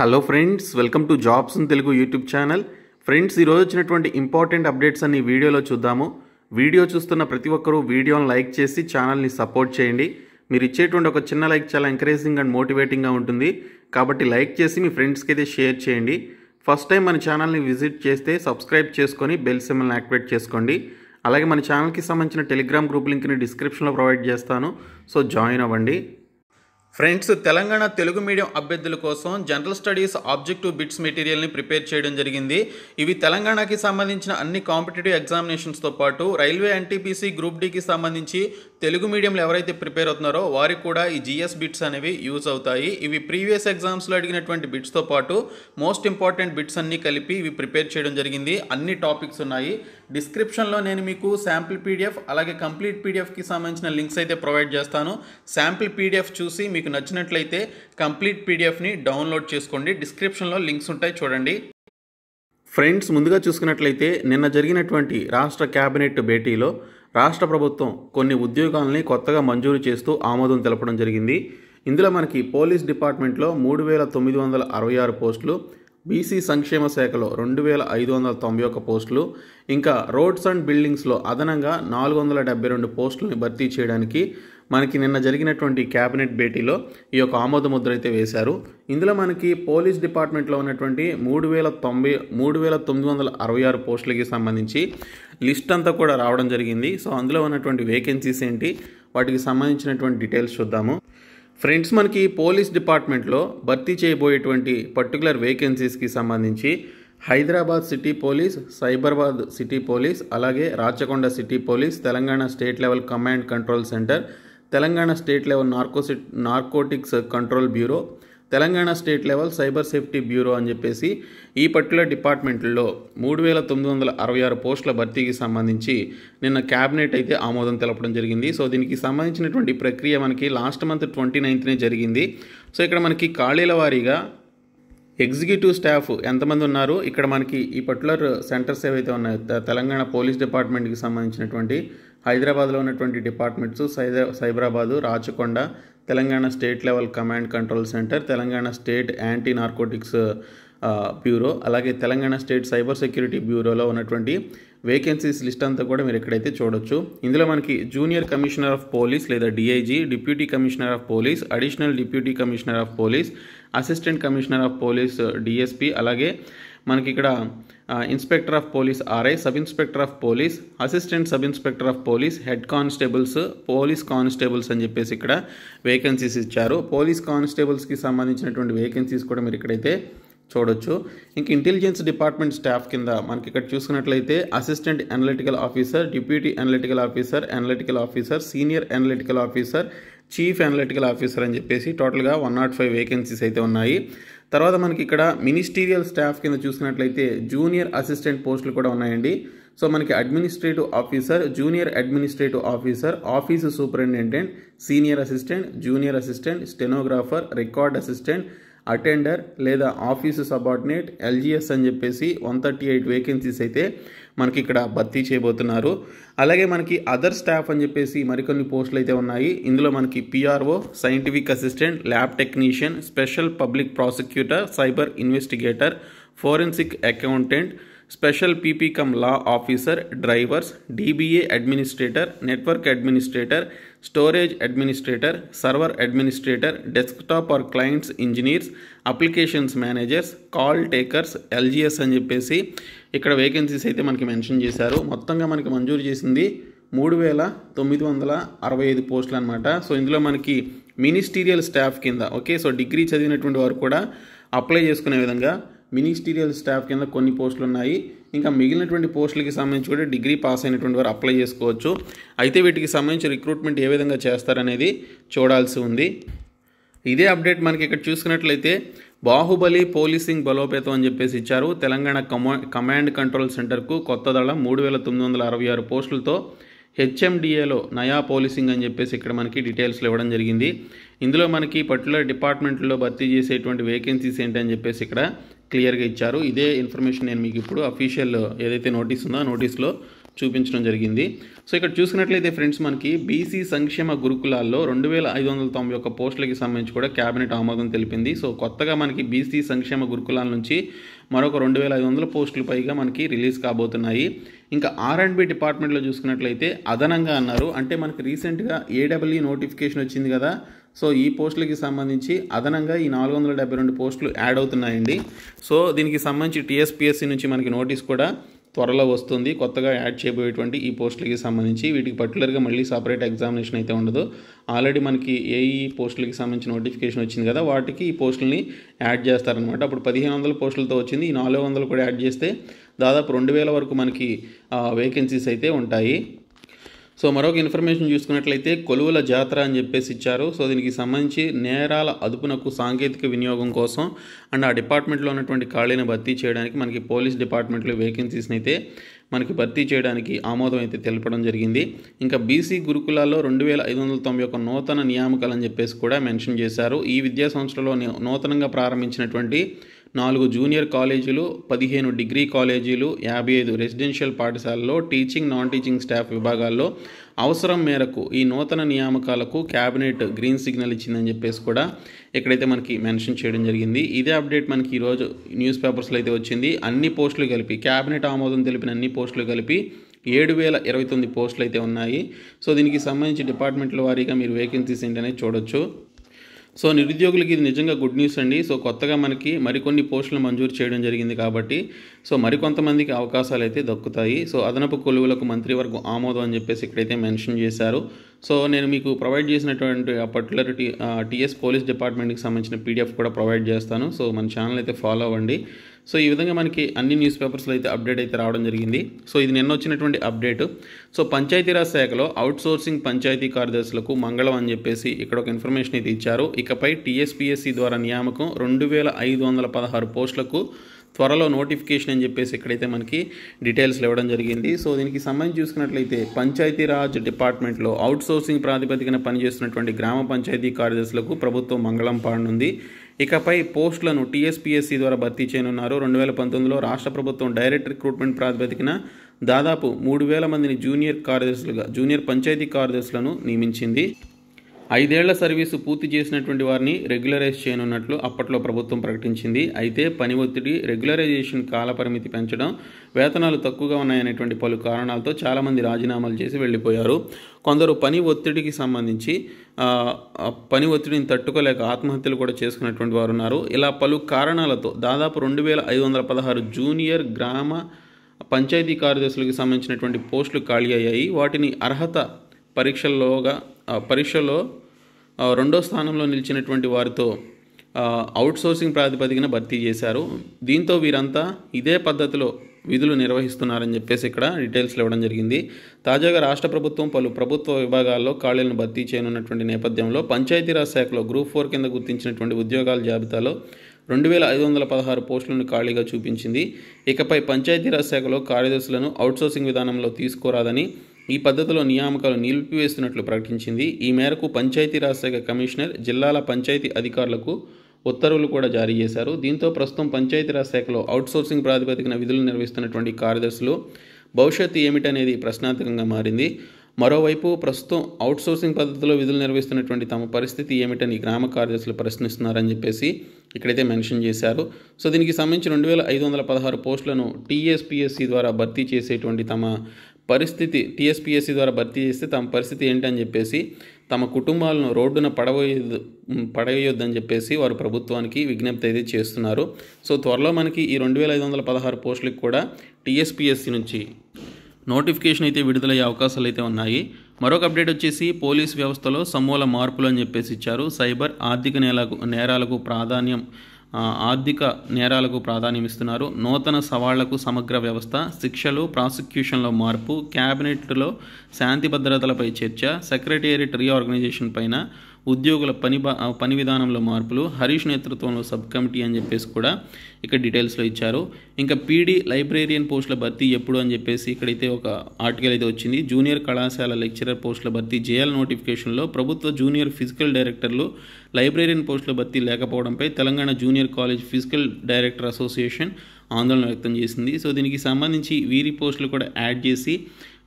hello friends welcome to jobs in Telugu YouTube channel friends ఈరోజు వచ్చినటువంటి important updates అన్ని వీడియోలో చూద్దాము వీడియో చూస్తున్న ప్రతి ఒక్కరూ వీడియోని లైక్ చేసి ఛానల్ని సపోర్ట్ చేయండి మీరు ఇచ్చేటువంటి ఒక చిన్న లైక్ చాలా ఎంకరేజింగ్ అండ్ మోటివేటింగ్గా ఉంటుంది కాబట్టి లైక్ చేసి మీ ఫ్రెండ్స్కి అయితే షేర్ చేయండి ఫస్ట్ టైం మన ఛానల్ని విజిట్ చేస్తే సబ్స్క్రైబ్ చేసుకొని బెల్ సిమ్మల్ని యాక్టివేట్ చేసుకోండి అలాగే మన ఛానల్కి సంబంధించిన టెలిగ్రామ్ గ్రూప్ లింక్ని డిస్క్రిప్షన్లో ప్రొవైడ్ చేస్తాను సో జాయిన్ అవ్వండి ఫ్రెండ్స్ తెలంగాణ తెలుగు మీడియం అభ్యర్థుల కోసం జనరల్ స్టడీస్ ఆబ్జెక్టివ్ బిట్స్ మెటీరియల్ని ప్రిపేర్ చేయడం జరిగింది ఇవి తెలంగాణకి సంబంధించిన అన్ని కాంపిటేటివ్ ఎగ్జామినేషన్స్తో పాటు రైల్వే ఎన్టీపీసీ గ్రూప్ డీకి సంబంధించి తెలుగు మీడియంలో ఎవరైతే ప్రిపేర్ అవుతున్నారో వారికి కూడా ఈ జిఎస్ బిట్స్ అనేవి యూజ్ అవుతాయి ఇవి ప్రీవియస్ ఎగ్జామ్స్లో అడిగినటువంటి బిట్స్తో పాటు మోస్ట్ ఇంపార్టెంట్ బిట్స్ అన్నీ కలిపి ఇవి ప్రిపేర్ చేయడం జరిగింది అన్ని టాపిక్స్ ఉన్నాయి డిస్క్రిప్షన్లో నేను మీకు శాంపిల్ పీడిఎఫ్ అలాగే కంప్లీట్ పీడిఎఫ్కి సంబంధించిన లింక్స్ అయితే ప్రొవైడ్ చేస్తాను శాంపిల్ పీడిఎఫ్ చూసి మీ మీకు నచ్చినట్లయితే కంప్లీట్ పీడిఎఫ్ని డౌన్లోడ్ చేసుకోండి డిస్క్రిప్షన్లో లింక్స్ ఉంటాయి చూడండి ఫ్రెండ్స్ ముందుగా చూసుకున్నట్లయితే నిన్న జరిగినటువంటి రాష్ట్ర కేబినెట్ భేటీలో రాష్ట్ర ప్రభుత్వం కొన్ని ఉద్యోగాలని కొత్తగా మంజూరు చేస్తూ ఆమోదం తెలపడం జరిగింది ఇందులో మనకి పోలీస్ డిపార్ట్మెంట్లో మూడు వేల తొమ్మిది వందల అరవై ఆరు పోస్టులు బీసీ సంక్షేమ శాఖలో రెండు వేల ఐదు వందల తొంభై ఒక్క పోస్టులు ఇంకా రోడ్స్ అండ్ బిల్డింగ్స్లో అదనంగా నాలుగు వందల డెబ్బై రెండు పోస్టులను భర్తీ చేయడానికి మనకి నిన్న జరిగినటువంటి క్యాబినెట్ భేటీలో ఈ యొక్క ఆమోద ముద్ర అయితే వేశారు ఇందులో మనకి పోలీస్ డిపార్ట్మెంట్లో ఉన్నటువంటి మూడు వేల తొంభై మూడు వేల తొమ్మిది వందల అరవై ఆరు పోస్టులకి సంబంధించి లిస్ట్ అంతా కూడా రావడం జరిగింది సో అందులో ఉన్నటువంటి వేకెన్సీస్ ఏంటి వాటికి సంబంధించినటువంటి డీటెయిల్స్ చూద్దాము ఫ్రెండ్స్ మనకి పోలీస్ డిపార్ట్మెంట్లో భర్తీ చేయబోయేటువంటి పర్టికులర్ వేకెన్సీస్కి సంబంధించి Hyderabad city police Cyberabad city police అలాగే Rachakonda city police Telangana state level command control centre Telangana state level నార్కోసి narcotics control bureau Telangana state level cyber safety bureau అని చెప్పేసి ఈ పర్టికులర్ డిపార్ట్మెంట్లో మూడు వేల తొమ్మిది వందల అరవై ఆరు పోస్టుల భర్తీకి సంబంధించి నిన్న క్యాబినెట్ అయితే ఆమోదం తెలపడం జరిగింది సో దీనికి సంబంధించినటువంటి ప్రక్రియ మనకి లాస్ట్ మంత్ ట్వంటీ నైన్త్నే జరిగింది సో ఇక్కడ మనకి ఖాళీల వారీగా ఎగ్జిక్యూటివ్ స్టాఫ్ ఎంతమంది ఉన్నారు ఇక్కడ మనకి ఈ పర్టికులర్ సెంటర్స్ ఏవైతే ఉన్నాయో తెలంగాణ పోలీస్ డిపార్ట్మెంట్కి సంబంధించినటువంటి హైదరాబాద్లో ఉన్నటువంటి departments Cyberabad Rachakonda Telangana state level command control centre Telangana state anti narcotics bureau అలాగే తెలంగాణ స్టేట్ సైబర్ సెక్యూరిటీ బ్యూరోలో ఉన్నటువంటి వేకెన్సీస్ లిస్ట్ అంతా కూడా మీరు ఎక్కడైతే చూడొచ్చు ఇందులో మనకి జూనియర్ కమిషనర్ ఆఫ్ పోలీస్ లేదా DIG deputy commissioner of police additional deputy commissioner of police assistant commissioner of police DSP అలాగే మనకి ఇక్కడ inspector of police RI sub inspector of police assistant sub inspector of police head constables police constables అని చెప్పేసి ఇక్కడ vacancies ఇచ్చారు police కానిస్టేబుల్స్కి సంబంధించినటువంటి vacancies కూడా మీరు ఇక్కడైతే చూడొచ్చు ఇంక ఇంటెలిజెన్స్ డిపార్ట్మెంట్ స్టాఫ్ కింద మనకి ఇక్కడ చూసుకున్నట్లయితే assistant analytical officer deputy analytical officer analytical officer senior analytical officer chief analytical officer అని చెప్పేసి టోటల్గా వన్ నాట్ ఫైవ్ వేకెన్సీస్ అయితే ఉన్నాయి తర్వాత మనకి ఇక్కడ మినిస్టీరియల్ స్టాఫ్ కింద చూసినట్లయితే జూనియర్ అసిస్టెంట్ పోస్టులు కూడా ఉన్నాయండి సో మనకి administrative officer junior administrative officer office superintendent senior assistant junior assistant stenographer record assistant attender లేదా ఆఫీసు సబార్డినేట్ ఎల్జిఎస్ అని చెప్పేసి వన్ థర్టీ ఎయిట్ వేకెన్సీస్ అయితే మనకి ఇక్కడ భర్తీ చేయబోతున్నారు అలాగే మనకి అదర్ స్టాఫ్ అని చెప్పేసి మరికొన్ని పోస్టులు అయితే ఉన్నాయి ఇందులో మనకి PRO scientific assistant lab technician special public prosecutor cyber investigator forensic accountant special PP cum law officer drivers DBA administrator network administrator storage administrator server administrator desktop or clients engineers applications managers call takers LGS అని చెప్పేసి ఇక్కడ vacancies అయితే మనకి mention చేశారు మొత్తంగా మనకి మంజూరు చేసింది మూడు వేల తొమ్మిది వందల అరవై ఐదు పోస్టులు అనమాట సో ఇందులో మనకి మినిస్టీరియల్ స్టాఫ్ కింద ఓకే సో డిగ్రీ చదివినటువంటి వారు కూడా అప్లై చేసుకునే విధంగా మినిస్టీరియల్ స్టాఫ్ కింద కొన్ని పోస్టులు ఉన్నాయి ఇంకా మిగిలినటువంటి పోస్టులకి సంబంధించి కూడా డిగ్రీ పాస్ అయినటువంటి వారు అప్లై చేసుకోవచ్చు అయితే వీటికి సంబంధించి రిక్రూట్మెంట్ ఏ విధంగా చేస్తారనేది చూడాల్సి ఉంది ఇదే అప్డేట్ మనకి ఇక్కడ చూసుకున్నట్లయితే బాహుబలి పోలీసింగ్ బలోపేతం అని చెప్పేసి ఇచ్చారు తెలంగాణ కమా కమాండ్ కంట్రోల్ సెంటర్కు కొత్త దళం మూడు వేల తొమ్మిది వందల అరవై ఆరు పోస్టులతో హెచ్ఎండిఏలో నయా పోలీసింగ్ అని చెప్పేసి ఇక్కడ మనకి డీటెయిల్స్లో ఇవ్వడం జరిగింది ఇందులో మనకి పర్టికులర్ డిపార్ట్మెంట్లో భర్తీ చేసేటువంటి వేకెన్సీస్ ఏంటి అని చెప్పేసి ఇక్కడ క్లియర్గా ఇచ్చారు ఇదే ఇన్ఫర్మేషన్ నేను మీకు ఇప్పుడు అఫీషియల్ ఏదైతే నోటీస్ ఉందో ఆ నోటీస్లో చూపించడం జరిగింది సో ఇక్కడ చూసినట్లయితే ఫ్రెండ్స్ మనకి బీసీ సంక్షేమ గురుకులాల్లో రెండు వేల ఐదు వందల తొంభై ఒక్క పోస్టులకి సంబంధించి కూడా క్యాబినెట్ ఆమోదం తెలిపింది సో కొత్తగా మనకి బీసీ సంక్షేమ గురుకులాల నుంచి మరొక రెండు వేల ఐదు వందల పోస్టులు పైగా మనకి రిలీజ్ కాబోతున్నాయి ఇంకా ఆర్ అండ్ బి డిపార్ట్మెంట్లో చూసుకున్నట్లయితే అదనంగా అన్నారు అంటే మనకి రీసెంట్గా ఏడబ్ల్యూ నోటిఫికేషన్ వచ్చింది కదా సో ఈ పోస్టులకి సంబంధించి అదనంగా ఈ నాలుగు వందల డెబ్బై రెండు పోస్టులు యాడ్ అవుతున్నాయండి సో దీనికి సంబంధించి టీఎస్పిఎస్సి నుంచి మనకి నోటీస్ కూడా త్వరలో వస్తుంది కొత్తగా యాడ్ చేయబోయేటువంటి ఈ పోస్టులకి సంబంధించి వీటికి పర్టికులర్గా మళ్ళీ సపరేట్ ఎగ్జామినేషన్ అయితే ఉండదు ఆల్రెడీ మనకి ఏఈ పోస్టులకి సంబంధించి నోటిఫికేషన్ వచ్చింది కదా వాటికి ఈ పోస్టులని యాడ్ చేస్తారనమాట అప్పుడు పదిహేను వందల పోస్టులతో వచ్చింది ఈ నాలుగు వందలు కూడా యాడ్ చేస్తే దాదాపు రెండు వేల వరకు మనకి వేకెన్సీస్ అయితే ఉంటాయి సో మరొక ఇన్ఫర్మేషన్ చూసుకున్నట్లయితే కొలువుల జాతర అని చెప్పేసి ఇచ్చారు సో దీనికి సంబంధించి నేరాల అదుపునకు సాంకేతిక వినియోగం కోసం అండ్ ఆ డిపార్ట్మెంట్లో ఉన్నటువంటి ఖాళీని భర్తీ చేయడానికి మనకి పోలీస్ డిపార్ట్మెంట్లో వేకెన్సీస్ని అయితే మనకి భర్తీ చేయడానికి ఆమోదం అయితే తెలపడం జరిగింది ఇంకా బీసీ గురుకులాల్లో రెండు వేల ఐదు వందల తొంభై ఒక నూతన నియామకాలు అని చెప్పేసి కూడా మెన్షన్ చేశారు ఈ విద్యా సంవత్సరంలో నూతనంగా ప్రారంభించినటువంటి నాలుగు జూనియర్ కాలేజీలు పదిహేను డిగ్రీ కాలేజీలు యాభై ఐదు రెసిడెన్షియల్ పాఠశాలలో టీచింగ్ నాన్ టీచింగ్ స్టాఫ్ విభాగాల్లో అవసరం మేరకు ఈ నూతన నియామకాలకు క్యాబినెట్ గ్రీన్ సిగ్నల్ ఇచ్చిందని చెప్పేసి కూడా ఇక్కడైతే మనకి మెన్షన్ చేయడం జరిగింది ఇదే అప్డేట్ మనకి ఈరోజు న్యూస్ పేపర్స్లో అయితే వచ్చింది అన్ని పోస్టులు కలిపి క్యాబినెట్ ఆమోదం తెలిపిన అన్ని పోస్టులు కలిపి ఏడు వేల ఇరవై తొమ్మిది పోస్టులు అయితే ఉన్నాయి సో దీనికి సంబంధించి డిపార్ట్మెంట్ల వారీగా మీరు వేకెన్సీస్ ఏంటనేది చూడొచ్చు సో నిరుద్యోగులకి ఇది నిజంగా గుడ్ న్యూస్ అండి సో కొత్తగా మనకి మరికొన్ని పోస్టులు మంజూరు చేయడం జరిగింది కాబట్టి సో మరికొంతమందికి అవకాశాలు అయితే దక్కుతాయి సో అదనపు కొలువులకు మంత్రివర్గం ఆమోదం అని చెప్పేసి ఇక్కడైతే మెన్షన్ చేశారు సో నేను మీకు ప్రొవైడ్ చేసినటువంటి ఆ పర్టికులర్ టీఎస్ పోలీస్ డిపార్ట్మెంట్కి సంబంధించిన పీడిఎఫ్ కూడా ప్రొవైడ్ చేస్తాను సో మన ఛానల్ అయితే ఫాలో అవ్వండి సో ఈ విధంగా మనకి అన్ని న్యూస్ పేపర్స్లో అయితే అప్డేట్ అయితే రావడం జరిగింది సో ఇది నిన్న వచ్చినటువంటి అప్డేట్ సో పంచాయతీరాజ్ శాఖలో అవుట్సోర్సింగ్ పంచాయతీ కార్యదర్శులకు మంగళం అని చెప్పేసి ఇక్కడ ఒక ఇన్ఫర్మేషన్ అయితే ఇచ్చారు ఇకపై టీఎస్పీఎస్సీ ద్వారా నియామకం రెండు వేల ఐదు వందల పదహారు పోస్టులకు త్వరలో నోటిఫికేషన్ అని చెప్పేసి ఇక్కడైతే మనకి డీటెయిల్స్ ఇవ్వడం జరిగింది సో దీనికి సంబంధించి చూసుకున్నట్లయితే పంచాయతీరాజ్ డిపార్ట్మెంట్లో అవుట్సోర్సింగ్ ప్రాతిపదికన పనిచేస్తున్నటువంటి గ్రామ పంచాయతీ కార్యదర్శులకు ప్రభుత్వం మంగళం పాడనుంది ఇకపై పోస్టులను టీఎస్పీఎస్సీ ద్వారా భర్తీ చేయనున్నారు రెండు వేల పంతొమ్మిదిలో రాష్ట్ర ప్రభుత్వం డైరెక్ట్ రిక్రూట్మెంట్ ప్రాతిపదికన దాదాపు మూడు వేల మందిని జూనియర్ కార్యదర్శులుగా జూనియర్ పంచాయతీ కార్యదర్శులను నియమించింది ఐదేళ్ల సర్వీసు పూర్తి చేసినటువంటి వారిని రెగ్యులరైజ్ చేయనున్నట్లు అప్పట్లో ప్రభుత్వం ప్రకటించింది అయితే పని ఒత్తిడి రెగ్యులరైజేషన్ కాలపరిమితి పెంచడం వేతనాలు తక్కువగా ఉన్నాయనేటువంటి పలు కారణాలతో చాలామంది రాజీనామాలు చేసి వెళ్ళిపోయారు కొందరు పని ఒత్తిడికి సంబంధించి పని ఒత్తిడిని తట్టుకోలేక ఆత్మహత్యలు కూడా చేసుకున్నటువంటి వారు ఉన్నారు ఇలా పలు కారణాలతో దాదాపు రెండు వేల ఐదు వందల పదహారు జూనియర్ గ్రామ పంచాయతీ కార్యదర్శులకు సంబంధించినటువంటి పోస్టులు ఖాళీ అయ్యాయి వాటిని అర్హత పరీక్షల్లోగా పరీక్షలో రెండో స్థానంలో నిలిచినటువంటి వారితో అవుట్సోర్సింగ్ ప్రాతిపదికన భర్తీ చేశారు దీంతో వీరంతా ఇదే పద్ధతిలో విధులు నిర్వహిస్తున్నారని చెప్పేసి ఇక్కడ డీటెయిల్స్లో ఇవ్వడం జరిగింది తాజాగా రాష్ట్ర ప్రభుత్వం పలు ప్రభుత్వ విభాగాల్లో ఖాళీలను భర్తీ చేయనున్నటువంటి నేపథ్యంలో పంచాయతీరాజ్ శాఖలో గ్రూప్ ఫోర్ కింద గుర్తించినటువంటి ఉద్యోగాల జాబితాలో రెండు వేల ఐదు వందల పదహారు పోస్టులను ఖాళీగా చూపించింది ఇకపై పంచాయతీరాజ్ శాఖలో కార్యదర్శులను అవుట్సోర్సింగ్ విధానంలో తీసుకోరాదని ఈ పద్ధతిలో నియామకాలు నిలిపివేస్తున్నట్లు ప్రకటించింది ఈ మేరకు పంచాయతీరాజ్ శాఖ కమిషనర్ జిల్లాల పంచాయతీ అధికారులకు ఉత్తర్వులు కూడా జారీ చేశారు దీంతో ప్రస్తుతం పంచాయతీరాజ్ శాఖలో అవుట్సోర్సింగ్ ప్రాతిపదికన విధులు నిర్వహిస్తున్నటువంటి కార్యదర్శులు భవిష్యత్తు ఏమిటనేది ప్రశ్నార్థకంగా మారింది మరోవైపు ప్రస్తుతం అవుట్సోర్సింగ్ పద్ధతిలో విధులు నిర్వహిస్తున్నటువంటి తమ పరిస్థితి ఏమిటని గ్రామ కార్యదర్శులు ప్రశ్నిస్తున్నారని చెప్పేసి ఇక్కడైతే మెన్షన్ చేశారు సో దీనికి సంబంధించి రెండు వేల ఐదు వందల పదహారు పోస్టులను టీఎస్పిఎస్సి ద్వారా భర్తీ చేసేటువంటి తమ పరిస్థితి టీఎస్పిఎస్సి ద్వారా భర్తీ చేస్తే తమ పరిస్థితి ఏంటని చెప్పేసి తమ కుటుంబాలను రోడ్డున పడవేయద్దు పడవేయొద్దని చెప్పేసి వారు ప్రభుత్వానికి విజ్ఞప్తి అయితే చేస్తున్నారు సో త్వరలో మనకి ఈ రెండు వేల ఐదు వందల పదహారు పోస్టులకు కూడా టీఎస్పిఎస్సి నుంచి నోటిఫికేషన్ అయితే విడుదలయ్యే అవకాశాలు అయితే ఉన్నాయి మరొక అప్డేట్ వచ్చేసి పోలీస్ వ్యవస్థలో సమూల మార్పులు అని చెప్పేసి ఇచ్చారు సైబర్ ఆర్థిక నేలకు నేరాలకు ప్రాధాన్యం ఆర్థిక నేరాలకు ప్రాధాన్యమిస్తున్నారు నూతన సవాళ్లకు సమగ్ర వ్యవస్థ శిక్షలు ప్రాసిక్యూషన్లో మార్పు క్యాబినెట్లో శాంతి భద్రతలపై చర్చ సెక్రటేరియట్ రీఆర్గనైజేషన్ పైన ఉద్యోగుల పని పని విధానంలో మార్పులు హరీష్ నేతృత్వంలో సబ్ కమిటీ అని చెప్పేసి కూడా ఇక్కడ డీటెయిల్స్లో ఇచ్చారు ఇంకా పీడీ లైబ్రేరియన్ పోస్టుల భర్తీ ఎప్పుడు అని చెప్పేసి ఇక్కడైతే ఒక ఆర్టికల్ అయితే వచ్చింది జూనియర్ కళాశాల లెక్చరర్ పోస్టుల భర్తీ జేఎల్ నోటిఫికేషన్లో ప్రభుత్వ జూనియర్ ఫిజికల్ డైరెక్టర్లు లైబ్రేరియన్ పోస్టుల భర్తీ లేకపోవడంపై Telangana junior college physical director association ఆందోళన వ్యక్తం చేసింది సో దీనికి సంబంధించి వీరి పోస్టులు కూడా యాడ్ చేసి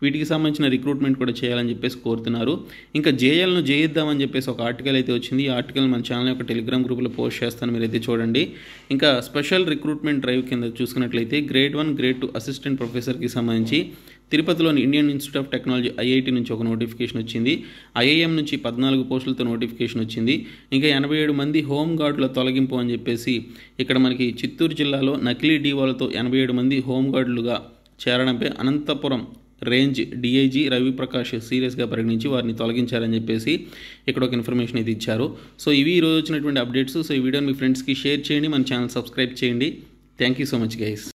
వీటికి సంబంధించిన రిక్రూట్మెంట్ కూడా చేయాలని చెప్పేసి కోరుతున్నారు ఇంకా జేఎల్ను జయిద్దామని చెప్పేసి ఒక ఆర్టికల్ అయితే వచ్చింది ఈ ఆర్టికల్ మన ఛానల్ యొక్క టెలిగ్రామ్ గ్రూప్లో పోస్ట్ చేస్తాను మీరు అయితే చూడండి ఇంకా స్పెషల్ రిక్రూట్మెంట్ డ్రైవ్ కింద చూసుకున్నట్లయితే grade one grade two assistant ప్రొఫెసర్కి సంబంధించి తిరుపతిలోని Indian institute of technology IIT నుంచి ఒక నోటిఫికేషన్ వచ్చింది ఐఐఎం నుంచి పద్నాలుగు పోస్టులతో నోటిఫికేషన్ వచ్చింది ఇంకా ఎనభై ఏడు మంది హోమ్ గార్డుల తొలగింపు అని చెప్పేసి ఇక్కడ మనకి చిత్తూరు జిల్లాలో నకిలీ డీవాలతో ఎనభై ఏడు మంది హోంగార్డులుగా చేరడంపై అనంతపురం రేంజ్ డిఐజీ రవిప్రకాష్ సీరియస్గా పరిగణించి వారిని తొలగించారని చెప్పేసి ఇక్కడ ఒక ఇన్ఫర్మేషన్ అయితే ఇచ్చారు సో ఇవి ఈరోజు వచ్చినటువంటి అప్డేట్స్ సో ఈ వీడియోని మీ ఫ్రెండ్స్కి షేర్ చేయండి మన ఛానల్ సబ్స్క్రైబ్ చేయండి thank you so much guys